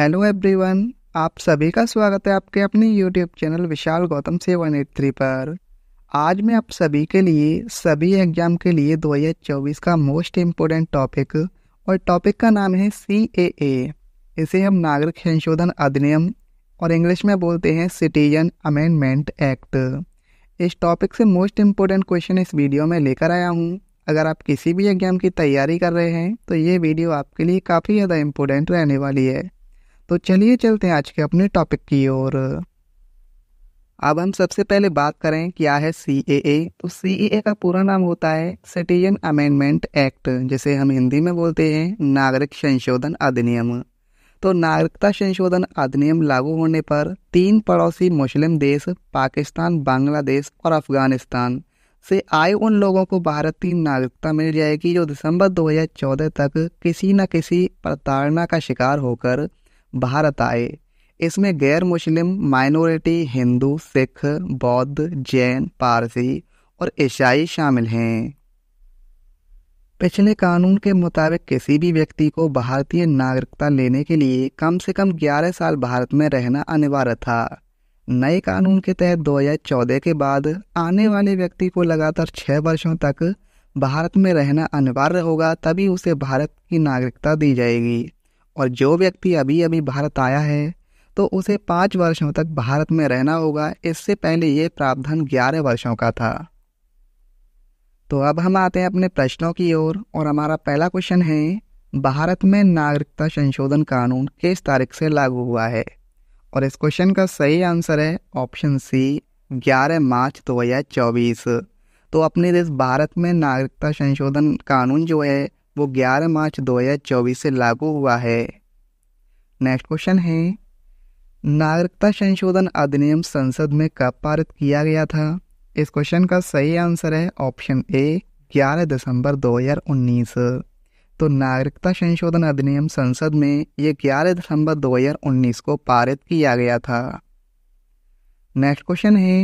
Hello everyone आप सभी का स्वागत है आपके अपने यूट्यूब चैनल विशाल गौतम से वन एट थ्री पर आज मैं आप सभी के लिए सभी एग्जाम के लिए 2024 का मोस्ट इम्पोर्टेंट टॉपिक और टॉपिक का नाम है सी ए ए इसे हम नागरिक संशोधन अधिनियम और इंग्लिश में बोलते हैं सिटीजन अमेंडमेंट एक्ट इस टॉपिक से मोस्ट इम्पोर्टेंट क्वेश्चन इस वीडियो में लेकर आया हूँ अगर आप किसी भी एग्जाम की तैयारी कर रहे हैं तो ये वीडियो आपके लिए काफ़ी ज़्यादा इम्पोर्टेंट रहने वाली है तो चलिए चलते हैं आज के अपने टॉपिक की ओर अब हम सबसे पहले बात करें क्या है सी ए ए तो सी ए ए का पूरा नाम होता है सिटीजन अमेंडमेंट एक्ट जिसे हम हिंदी में बोलते हैं नागरिक संशोधन अधिनियम तो नागरिकता संशोधन अधिनियम लागू होने पर तीन पड़ोसी मुस्लिम देश पाकिस्तान बांग्लादेश और अफगानिस्तान से आए उन लोगों को भारत की नागरिकता मिल जाएगी जो दिसंबर 2014 तक किसी न किसी प्रताड़ना का शिकार होकर भारत आए इसमें गैर मुस्लिम माइनॉरिटी हिंदू सिख बौद्ध जैन पारसी और ईसाई शामिल हैं पिछले कानून के मुताबिक किसी भी व्यक्ति को भारतीय नागरिकता लेने के लिए कम से कम 11 साल भारत में रहना अनिवार्य था नए कानून के तहत 2014 के बाद आने वाले व्यक्ति को लगातार छः वर्षों तक भारत में रहना अनिवार्य होगा तभी उसे भारत की नागरिकता दी जाएगी और जो व्यक्ति अभी अभी भारत आया है तो उसे पाँच वर्षों तक भारत में रहना होगा इससे पहले ये प्रावधान ग्यारह वर्षों का था तो अब हम आते हैं अपने प्रश्नों की ओर और, हमारा पहला क्वेश्चन है भारत में नागरिकता संशोधन कानून किस तारीख से लागू हुआ है और इस क्वेश्चन का सही आंसर है ऑप्शन सी 11 मार्च 2024 तो अपने देश भारत में नागरिकता संशोधन कानून जो है वो 11 मार्च 2024 से लागू हुआ है नेक्स्ट क्वेश्चन है नागरिकता संशोधन अधिनियम संसद में कब पारित किया गया था इस क्वेश्चन का सही आंसर है ऑप्शन ए 11 दिसंबर 2019 तो नागरिकता संशोधन अधिनियम संसद में ये 11 दिसंबर 2019 को पारित किया गया था नेक्स्ट क्वेश्चन है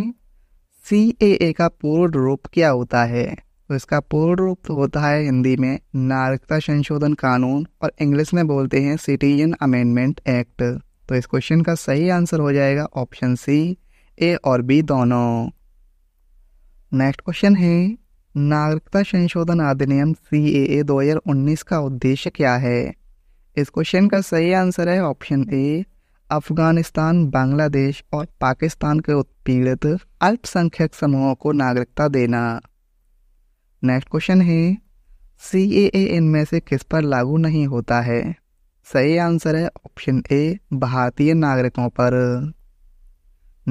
सी ए का पूर्ण रूप क्या होता है तो इसका पूर्ण रूप तो होता है हिंदी में नागरिकता संशोधन कानून और इंग्लिश में बोलते हैं सिटीजन अमेंडमेंट एक्ट तो इस क्वेश्चन का सही आंसर हो जाएगा ऑप्शन सी ए और बी दोनों नेक्स्ट क्वेश्चन है नागरिकता संशोधन अधिनियम सी ए ए दो हजार उन्नीस का उद्देश्य क्या है इस क्वेश्चन का सही आंसर है ऑप्शन ए अफगानिस्तान बांग्लादेश और पाकिस्तान के उत्पीड़ित अल्पसंख्यक समूहों को नागरिकता देना नेक्स्ट क्वेश्चन है सी ए ए इनमें से किस पर लागू नहीं होता है सही आंसर है ऑप्शन ए भारतीय नागरिकों पर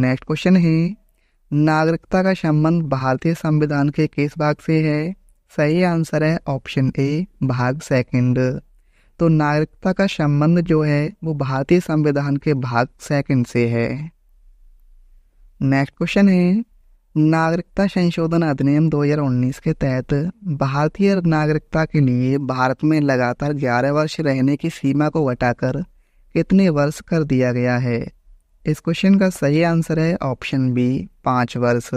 नेक्स्ट क्वेश्चन है नागरिकता का संबंध भारतीय संविधान के किस भाग से है सही आंसर है ऑप्शन ए भाग सेकंड तो नागरिकता का संबंध जो है वो भारतीय संविधान के भाग सेकंड से है नेक्स्ट क्वेश्चन है नागरिकता संशोधन अधिनियम 2019 के तहत भारतीय नागरिकता के लिए भारत में लगातार 11 वर्ष रहने की सीमा को घटाकर कितने वर्ष कर दिया गया है इस क्वेश्चन का सही आंसर है ऑप्शन बी पाँच वर्ष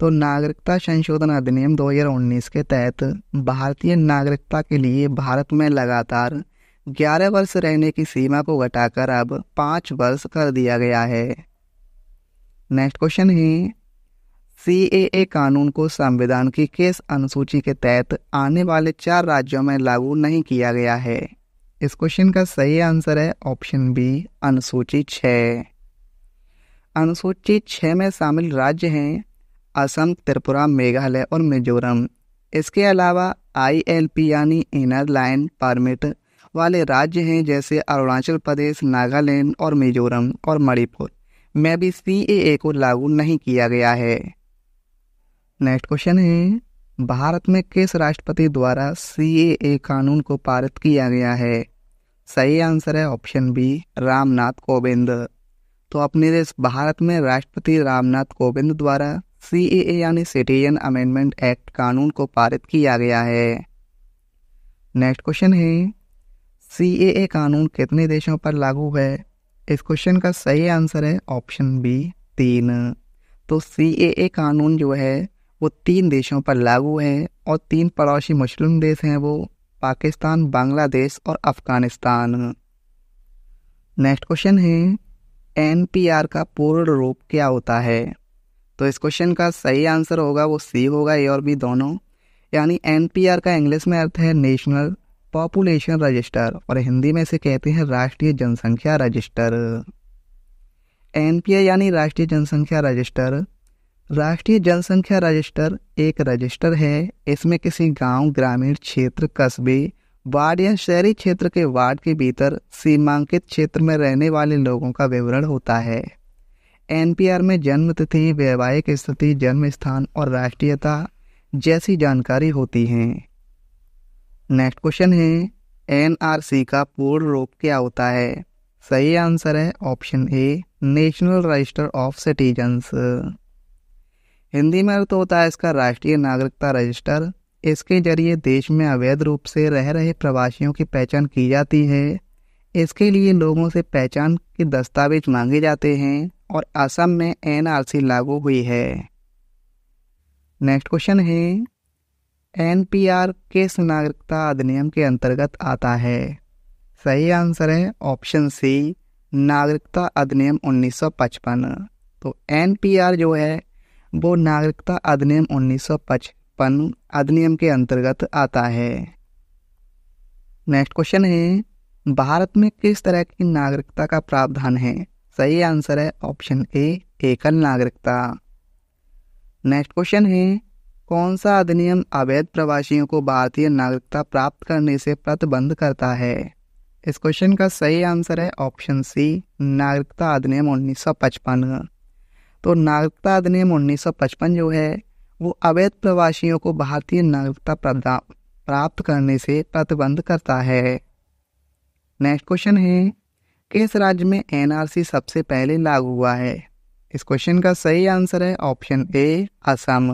तो नागरिकता संशोधन अधिनियम 2019 के तहत भारतीय नागरिकता के लिए भारत में लगातार 11 वर्ष रहने की सीमा को घटाकर अब पाँच वर्ष कर दिया गया है नेक्स्ट क्वेश्चन है सीएए कानून को संविधान की केस अनुसूची के तहत आने वाले चार राज्यों में लागू नहीं किया गया है इस क्वेश्चन का सही आंसर है ऑप्शन बी अनुसूची छ अनुसूची छः में शामिल राज्य हैं असम त्रिपुरा मेघालय और मिजोरम इसके अलावा आईएलपी यानी इनर लाइन परमिट वाले राज्य हैं जैसे अरुणाचल प्रदेश नागालैंड और मिजोरम और मणिपुर में भी सी को लागू नहीं किया गया है नेक्स्ट क्वेश्चन है भारत में किस राष्ट्रपति द्वारा सी कानून को पारित किया गया है सही आंसर है ऑप्शन बी रामनाथ कोविंद तो अपने देश भारत में राष्ट्रपति रामनाथ कोविंद द्वारा सी यानी सिटीजन अमेंडमेंट एक्ट कानून को पारित किया गया है नेक्स्ट क्वेश्चन है सी कानून कितने देशों पर लागू है इस क्वेश्चन का सही आंसर है ऑप्शन बी तीन तो सी कानून जो है वो तीन देशों पर लागू हैं और तीन पड़ोसी मुस्लिम देश हैं वो पाकिस्तान बांग्लादेश और अफ़गानिस्तान नेक्स्ट क्वेश्चन है एन का पूर्ण रूप क्या होता है तो इस क्वेश्चन का सही आंसर होगा वो सी होगा ए और बी दोनों यानी एन का इंग्लिश में अर्थ है नेशनल पॉपुलेशन रजिस्टर और हिंदी में इसे कहते हैं राष्ट्रीय जनसंख्या रजिस्टर एन यानी राष्ट्रीय जनसंख्या रजिस्टर राष्ट्रीय जनसंख्या रजिस्टर एक रजिस्टर है इसमें किसी गांव, ग्रामीण क्षेत्र कस्बे वार्ड या शहरी क्षेत्र के वार्ड के भीतर सीमांकित क्षेत्र में रहने वाले लोगों का विवरण होता है एनपीआर में जन्म तिथि वैवाहिक स्थिति जन्म स्थान और राष्ट्रीयता जैसी जानकारी होती हैं नेक्स्ट क्वेश्चन है एनआरसी का पूर्ण रूप क्या होता है सही आंसर है option A national register of citizens Hindi में अर्थ तो होता है इसका राष्ट्रीय नागरिकता रजिस्टर इसके जरिए देश में अवैध रूप से रह रहे प्रवासियों की पहचान की जाती है इसके लिए लोगों से पहचान के दस्तावेज मांगे जाते हैं और असम में एन लागू हुई है नेक्स्ट क्वेश्चन है एन पी आर किस नागरिकता अधिनियम के अंतर्गत आता है सही आंसर है ऑप्शन सी नागरिकता अधिनियम 1955 तो एन पी आर जो है वो नागरिकता अधिनियम उन्नीस अधिनियम के अंतर्गत आता है नेक्स्ट क्वेश्चन है भारत में किस तरह की नागरिकता का प्रावधान है सही आंसर है ऑप्शन ए एकल नागरिकता नेक्स्ट क्वेश्चन है कौन सा अधिनियम अवैध प्रवासियों को भारतीय नागरिकता प्राप्त करने से प्रतिबंध करता है इस क्वेश्चन का सही आंसर है ऑप्शन सी नागरिकता अधिनियम उन्नीस सौ पचपन तो नागरिकता अधिनियम 1955 जो है वो अवैध प्रवासियों को भारतीय नागरिकता प्राप्त करने से प्रतिबंध करता है नेक्स्ट क्वेश्चन है किस राज्य में एनआरसी सबसे पहले लागू हुआ है इस क्वेश्चन का सही आंसर है option A Assam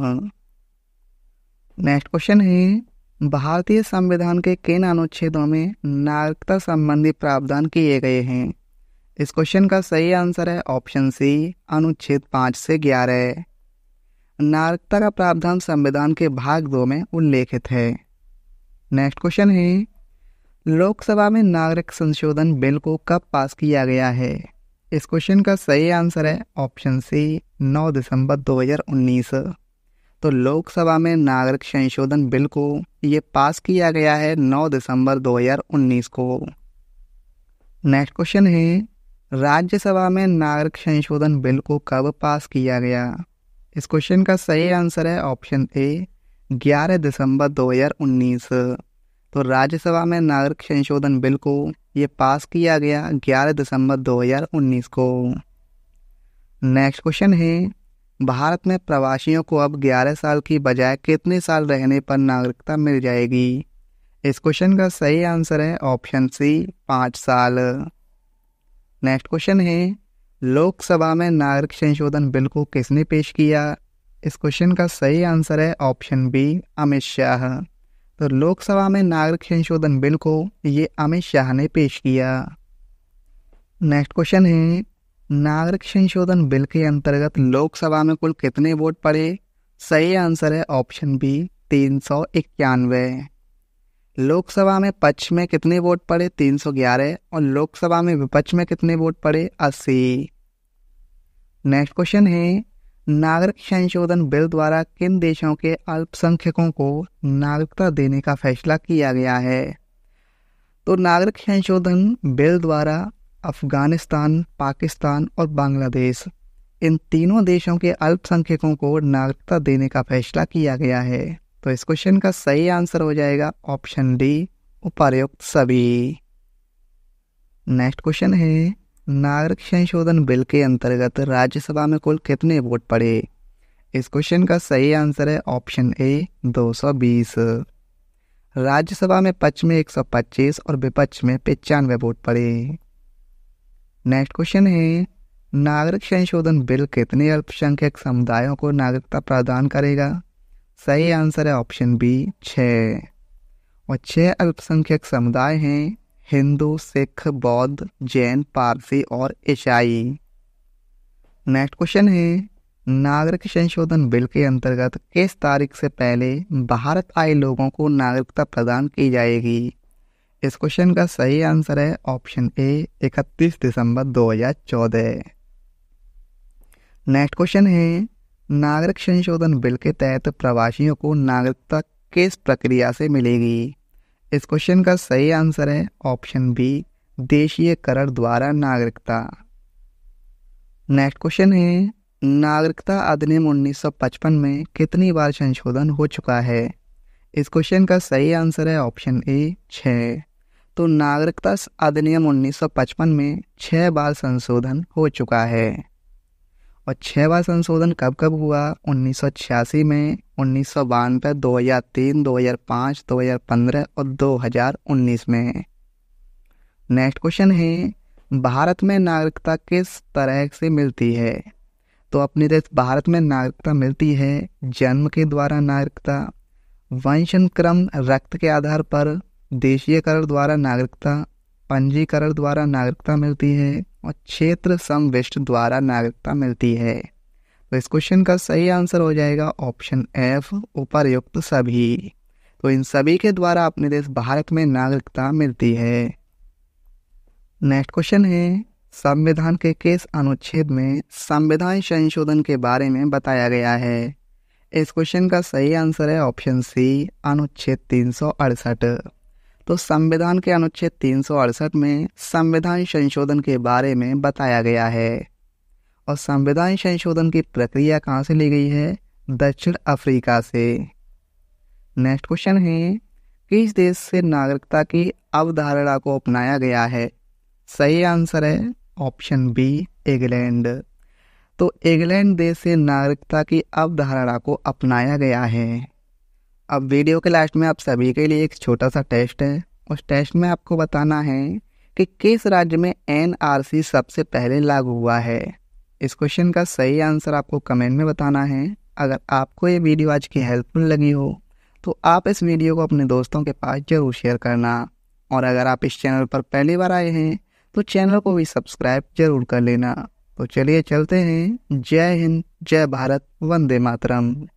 next question है भारतीय संविधान के किन अनुच्छेदों में नागरिकता संबंधी प्रावधान किए गए हैं इस क्वेश्चन का सही आंसर है ऑप्शन सी अनुच्छेद पाँच से ग्यारह नागरिकता का प्रावधान संविधान के भाग दो में उल्लेखित है नेक्स्ट क्वेश्चन है लोकसभा में नागरिक संशोधन बिल को कब पास किया गया है इस क्वेश्चन का सही आंसर है ऑप्शन सी 9 दिसंबर 2019 तो लोकसभा में नागरिक संशोधन बिल को ये पास किया गया है 9 दिसंबर 2019 को नेक्स्ट क्वेश्चन है राज्यसभा में नागरिक संशोधन बिल को कब पास किया गया इस क्वेश्चन का सही आंसर है ऑप्शन ए 11 दिसंबर 2019 तो राज्यसभा में नागरिक संशोधन बिल को ये पास किया गया 11 दिसंबर 2019 को नेक्स्ट क्वेश्चन है भारत में प्रवासियों को अब 11 साल की बजाय कितने साल रहने पर नागरिकता मिल जाएगी इस क्वेश्चन का सही आंसर है ऑप्शन सी पाँच साल नेक्स्ट क्वेश्चन है लोकसभा में नागरिक संशोधन बिल को किसने पेश किया इस क्वेश्चन का सही आंसर है ऑप्शन बी अमित शाह तो लोकसभा में नागरिक संशोधन बिल को ये अमित शाह ने पेश किया नेक्स्ट क्वेश्चन है नागरिक संशोधन बिल के अंतर्गत लोकसभा में कुल कितने वोट पड़े सही आंसर है ऑप्शन बी तीन सौ इक्यानवे लोकसभा में पक्ष में कितने वोट पड़े 311 और लोकसभा में विपक्ष में कितने वोट पड़े 80। नेक्स्ट क्वेश्चन है नागरिक संशोधन बिल द्वारा किन देशों के अल्पसंख्यकों को नागरिकता देने का फैसला किया गया है तो नागरिक संशोधन बिल द्वारा अफगानिस्तान पाकिस्तान और बांग्लादेश इन तीनों देशों के अल्पसंख्यकों को नागरिकता देने का फैसला किया गया है तो इस क्वेश्चन का सही आंसर हो जाएगा ऑप्शन डी उपर्युक्त सभी नेक्स्ट क्वेश्चन है नागरिक संशोधन बिल के अंतर्गत राज्यसभा में कुल कितने वोट पड़े इस क्वेश्चन का सही आंसर है ऑप्शन ए 220 राज्यसभा में पक्ष में 125 और विपक्ष में पचानवे वोट पड़े नेक्स्ट क्वेश्चन है नागरिक संशोधन बिल कितने अल्पसंख्यक समुदायों को नागरिकता प्रदान करेगा सही आंसर है ऑप्शन बी छः और छः अल्पसंख्यक समुदाय हैं हिंदू सिख बौद्ध जैन पारसी और ईसाई नेक्स्ट क्वेश्चन है नागरिक संशोधन बिल के अंतर्गत किस तारीख से पहले भारत आए लोगों को नागरिकता प्रदान की जाएगी इस क्वेश्चन का सही आंसर है ऑप्शन ए 31 दिसंबर 2014 नेक्स्ट क्वेश्चन है नागरिक संशोधन बिल के तहत प्रवासियों को नागरिकता किस प्रक्रिया से मिलेगी इस क्वेश्चन का सही आंसर है ऑप्शन बी देशीय करण द्वारा नागरिकता नेक्स्ट क्वेश्चन है नागरिकता अधिनियम 1955 में कितनी बार संशोधन हो चुका है इस क्वेश्चन का सही आंसर है ऑप्शन ए छ तो नागरिकता अधिनियम 1955 में छः बार संशोधन हो चुका है और छवा संशोधन कब कब हुआ उन्नीस में उन्नीस सौ बानवे दो हजार तीन दो हजार पाँच दो हजार पंद्रह और दो हजार उन्नीस में नेक्स्ट क्वेश्चन है भारत में नागरिकता किस तरह से मिलती है तो अपने देश भारत में नागरिकता मिलती है जन्म के द्वारा नागरिकता वंशनक्रम रक्त के आधार पर देशीयकरण द्वारा नागरिकता पंजीकरण द्वारा नागरिकता मिलती है और क्षेत्र समविष्ट द्वारा नागरिकता मिलती है तो इस क्वेश्चन का सही आंसर हो जाएगा ऑप्शन एफ उपरयुक्त सभी तो इन सभी के द्वारा अपने देश भारत में नागरिकता मिलती है नेक्स्ट क्वेश्चन है संविधान के किस अनुच्छेद में संविधान संशोधन के बारे में बताया गया है इस क्वेश्चन का सही आंसर है ऑप्शन सी अनुच्छेद तीन सौ अड़सठ तो संविधान के अनुच्छेद तीन में संविधान संशोधन के बारे में बताया गया है और संविधान संशोधन की प्रक्रिया कहाँ से ली गई है दक्षिण अफ्रीका से नेक्स्ट क्वेश्चन है किस देश से नागरिकता की अवधारणा को अपनाया गया है सही आंसर है ऑप्शन बी इंग्लैंड तो इंग्लैंड देश से नागरिकता की अवधारणा को अपनाया गया है अब वीडियो के लास्ट में आप सभी के लिए एक छोटा सा टेस्ट है उस टेस्ट में आपको बताना है कि किस राज्य में एन सबसे पहले लागू हुआ है इस क्वेश्चन का सही आंसर आपको कमेंट में बताना है अगर आपको ये वीडियो आज की हेल्पफुल लगी हो तो आप इस वीडियो को अपने दोस्तों के पास ज़रूर शेयर करना और अगर आप इस चैनल पर पहली बार आए हैं तो चैनल को भी सब्सक्राइब जरूर कर लेना तो चलिए चलते हैं जय हिंद जय भारत वंदे मातरम